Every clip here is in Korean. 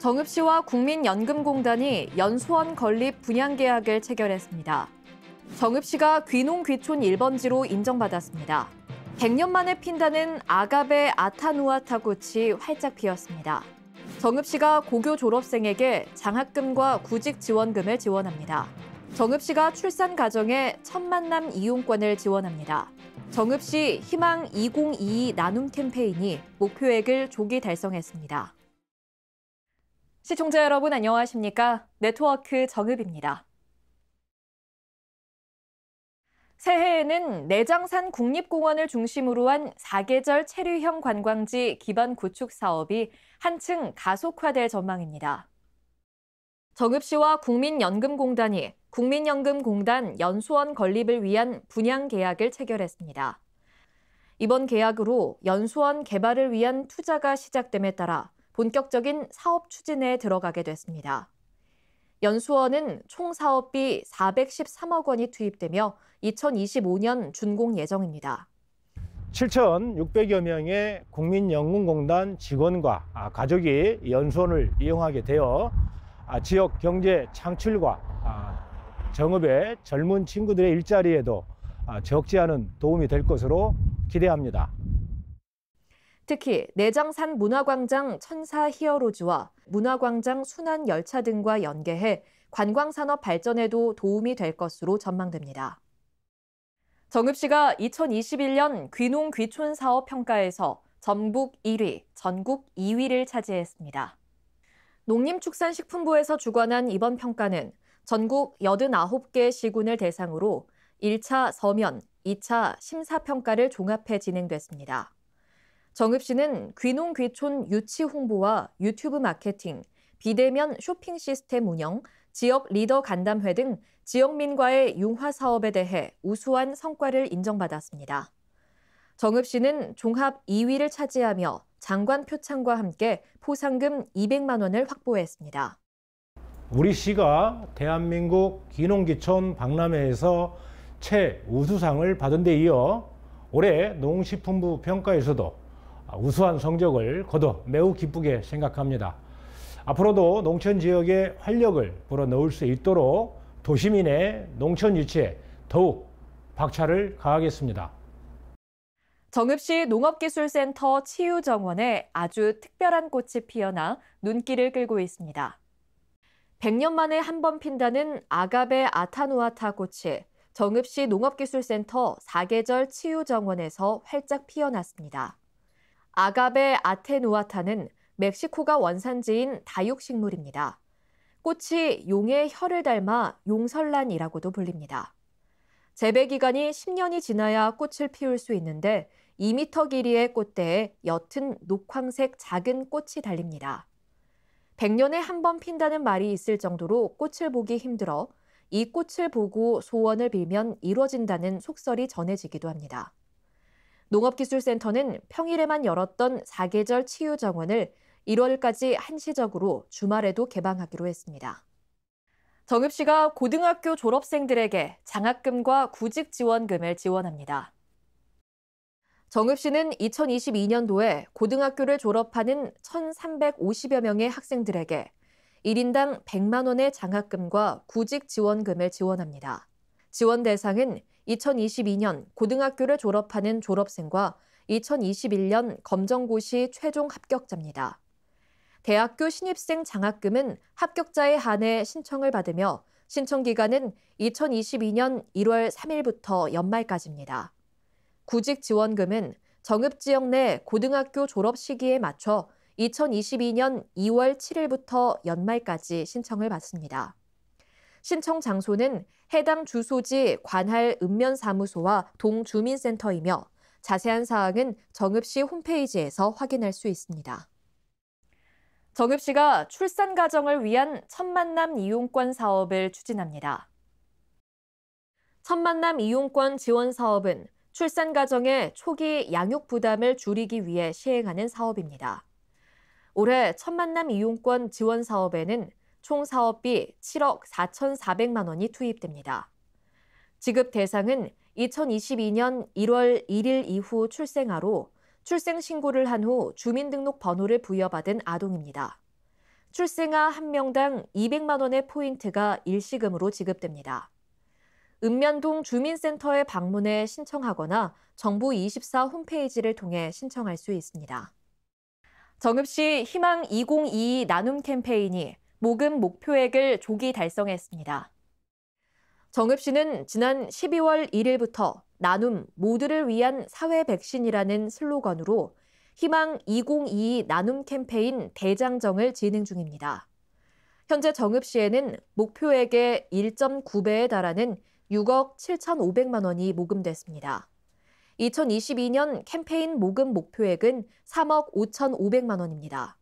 정읍 씨와 국민연금공단이 연수원 건립 분양계약을 체결했습니다. 정읍 씨가 귀농귀촌 1번지로 인정받았습니다. 100년 만에 핀다는 아가베 아타누아타 구치 활짝 피었습니다. 정읍 씨가 고교 졸업생에게 장학금과 구직 지원금을 지원합니다. 정읍 씨가 출산 가정에 첫 만남 이용권을 지원합니다. 정읍 씨 희망 2022 나눔 캠페인이 목표액을 조기 달성했습니다. 시청자 여러분 안녕하십니까? 네트워크 정읍입니다. 새해에는 내장산 국립공원을 중심으로 한 사계절 체류형 관광지 기반 구축 사업이 한층 가속화될 전망입니다. 정읍시와 국민연금공단이 국민연금공단 연수원 건립을 위한 분양 계약을 체결했습니다. 이번 계약으로 연수원 개발을 위한 투자가 시작됨에 따라 본격적인 사업 추진에 들어가게 됐습니다. 연수원은 총 사업비 413억 원이 투입되며 2025년 준공 예정입니다. 7,600여 명의 국민연금공단 직원과 가족이 연수원을 이용하게 되어 지역 경제 창출과 정업의 젊은 친구들의 일자리에도 적지 않은 도움이 될 것으로 기대합니다. 특히 내장산 문화광장 천사 히어로즈와 문화광장 순환 열차 등과 연계해 관광산업 발전에도 도움이 될 것으로 전망됩니다. 정읍 시가 2021년 귀농 귀촌 사업 평가에서 전북 1위, 전국 2위를 차지했습니다. 농림축산식품부에서 주관한 이번 평가는 전국 89개 시군을 대상으로 1차 서면, 2차 심사평가를 종합해 진행됐습니다. 정읍 씨는 귀농귀촌 유치 홍보와 유튜브 마케팅, 비대면 쇼핑 시스템 운영, 지역 리더 간담회 등 지역민과의 융화 사업에 대해 우수한 성과를 인정받았습니다. 정읍 씨는 종합 2위를 차지하며 장관 표창과 함께 포상금 200만 원을 확보했습니다. 우리 시가 대한민국 귀농귀촌 박람회에서 최우수상을 받은 데 이어 올해 농식품부 평가에서도 아, 우수한 성적을 거둬 매우 기쁘게 생각합니다. 앞으로도 농촌 지역의 활력을 불어넣을 수 있도록 도시민의 농촌 유치에 더욱 박차를 가하겠습니다. 정읍시 농업기술센터 치유정원에 아주 특별한 꽃이 피어나 눈길을 끌고 있습니다. 100년 만에 한 번 핀다는 아가베 아타누아타 꽃이 정읍시 농업기술센터 사계절 치유정원에서 활짝 피어났습니다. 아가베 아테누아타는 멕시코가 원산지인 다육식물입니다. 꽃이 용의 혀를 닮아 용설란이라고도 불립니다. 재배 기간이 10년이 지나야 꽃을 피울 수 있는데 2m 길이의 꽃대에 옅은 녹황색 작은 꽃이 달립니다. 100년에 한 번 핀다는 말이 있을 정도로 꽃을 보기 힘들어 이 꽃을 보고 소원을 빌면 이루어진다는 속설이 전해지기도 합니다. 농업기술센터는 평일에만 열었던 사계절 치유 정원을 1월까지 한시적으로 주말에도 개방하기로 했습니다. 정읍 시가 고등학교 졸업생들에게 장학금과 구직 지원금을 지원합니다. 정읍 시는 2022년도에 고등학교를 졸업하는 1,350여 명의 학생들에게 1인당 100만 원의 장학금과 구직 지원금을 지원합니다. 지원 대상은 2022년 고등학교를 졸업하는 졸업생과 2021년 검정고시 최종 합격자입니다. 대학교 신입생 장학금은 합격자에 한해 신청을 받으며 신청 기간은 2022년 1월 3일부터 연말까지입니다. 구직 지원금은 정읍 지역 내 고등학교 졸업 시기에 맞춰 2022년 2월 7일부터 연말까지 신청을 받습니다. 신청 장소는 해당 주소지 관할 읍면사무소와 동주민센터이며 자세한 사항은 정읍시 홈페이지에서 확인할 수 있습니다. 정읍시가 출산 가정을 위한 첫만남 이용권 사업을 추진합니다. 첫만남 이용권 지원 사업은 출산 가정의 초기 양육 부담을 줄이기 위해 시행하는 사업입니다. 올해 첫만남 이용권 지원 사업에는 총 사업비 7억 4,400만 원이 투입됩니다. 지급 대상은 2022년 1월 1일 이후 출생아로 출생 신고를 한 후 주민등록 번호를 부여받은 아동입니다. 출생아 1명당 200만 원의 포인트가 일시금으로 지급됩니다. 읍면동 주민센터에 방문해 신청하거나 정부 24 홈페이지를 통해 신청할 수 있습니다. 정읍시 희망 2022 나눔 캠페인이 모금 목표액을 조기 달성했습니다. 정읍 씨는 지난 12월 1일부터 나눔 모두를 위한 사회 백신이라는 슬로건으로 희망 2022 나눔 캠페인 대장정을 진행 중입니다. 현재 정읍 시에는 목표액의 1.9배에 달하는 6억 7,500만 원이 모금됐습니다. 2022년 캠페인 모금 목표액은 3억 5,500만 원입니다.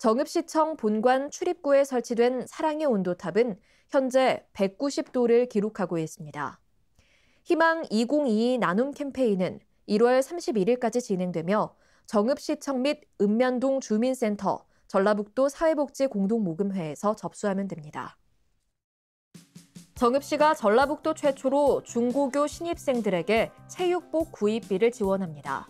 정읍시청 본관 출입구에 설치된 사랑의 온도탑은 현재 190도를 기록하고 있습니다. 희망 2022 나눔 캠페인은 1월 31일까지 진행되며 정읍시청 및 읍면동 주민센터, 전라북도 사회복지공동모금회에서 접수하면 됩니다. 정읍시가 전라북도 최초로 중고교 신입생들에게 체육복 구입비를 지원합니다.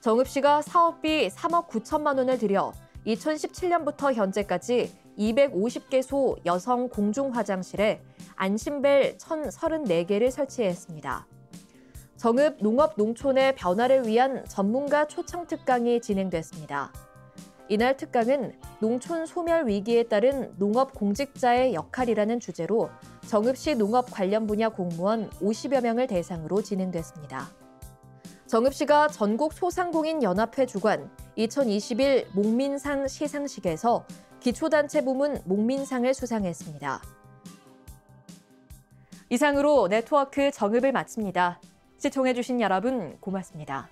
정읍시가 사업비 3억 9천만 원을 들여 2017년부터 현재까지 250개소 여성 공중 화장실에 안심벨 1,034개를 설치했습니다. 정읍 농업 농촌의 변화를 위한 전문가 초청 특강이 진행됐습니다. 이날 특강은 농촌 소멸 위기에 따른 농업 공직자의 역할이라는 주제로 정읍시 농업 관련 분야 공무원 50여 명을 대상으로 진행됐습니다. 정읍 씨가 전국 소상공인 연합회 주관 2021 목민상 시상식에서 기초단체 부문 목민상을 수상했습니다. 이상으로 네트워크 정읍을 마칩니다. 시청해주신 여러분 고맙습니다.